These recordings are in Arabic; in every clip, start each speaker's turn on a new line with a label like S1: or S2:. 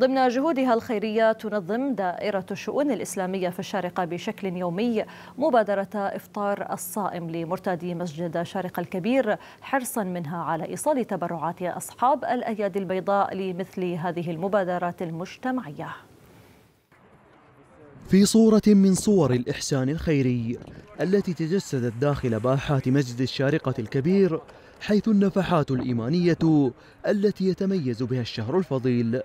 S1: ضمن جهودها الخيرية تنظم دائرة الشؤون الإسلامية في الشارقة بشكل يومي مبادرة إفطار الصائم لمرتادي مسجد شارقة الكبير حرصا منها على إيصال تبرعات أصحاب الأيادي البيضاء لمثل هذه المبادرات المجتمعية
S2: في صورة من صور الإحسان الخيري التي تجسدت داخل باحات مسجد الشارقة الكبير حيث النفحات الإيمانية التي يتميز بها الشهر الفضيل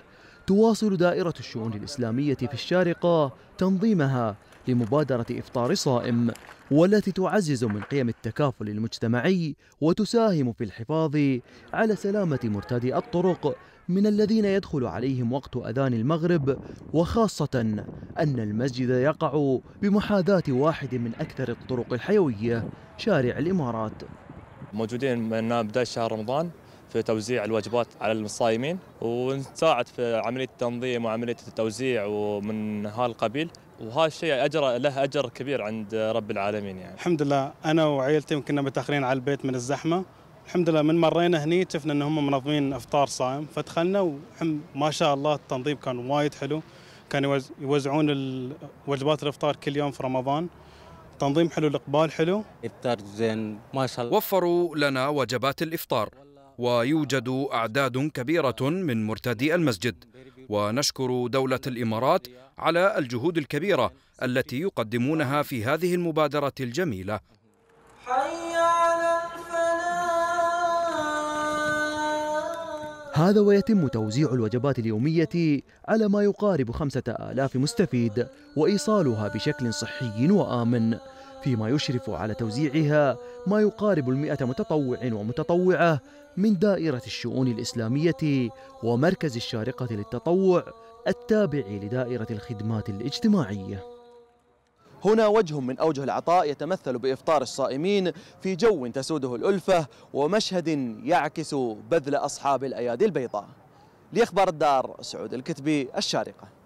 S2: تواصل دائرة الشؤون الإسلامية في الشارقة تنظيمها لمبادرة إفطار صائم والتي تعزز من قيم التكافل المجتمعي وتساهم في الحفاظ على سلامة مرتدي الطرق من الذين يدخل عليهم وقت أذان المغرب وخاصة أن المسجد يقع بمحاذاة واحد من أكثر الطرق الحيوية شارع الإمارات
S3: موجودين من بداية شهر رمضان في توزيع الوجبات على الصائمين ونساعد في عمليه التنظيم وعمليه التوزيع ومن هالقبيل وهذا الشيء اجر له اجر كبير عند رب العالمين يعني.
S4: الحمد لله انا وعائلتي كنا متاخرين على البيت من الزحمه الحمد لله من مرينا هني شفنا ان هم منظمين افطار صائم فدخلنا وما شاء الله التنظيم كان وايد حلو كانوا يوزعون وجبات الافطار كل يوم في رمضان تنظيم حلو الاقبال حلو افطار زين ما شاء الله وفروا
S5: لنا وجبات الافطار ويوجد أعداد كبيرة من مرتدي المسجد ونشكر دولة الإمارات على الجهود الكبيرة التي يقدمونها في هذه المبادرة الجميلة
S2: هذا ويتم توزيع الوجبات اليومية على ما يقارب خمسة آلاف مستفيد وإيصالها بشكل صحي وآمن فيما يشرف على توزيعها ما يقارب المئة متطوع ومتطوعة من دائرة الشؤون الإسلامية ومركز الشارقة للتطوع التابع لدائرة الخدمات الاجتماعية هنا وجه من أوجه العطاء يتمثل بإفطار الصائمين في جو تسوده الألفة ومشهد يعكس بذل أصحاب الأيادي البيضاء لإخبار الدار سعود الكتبي الشارقة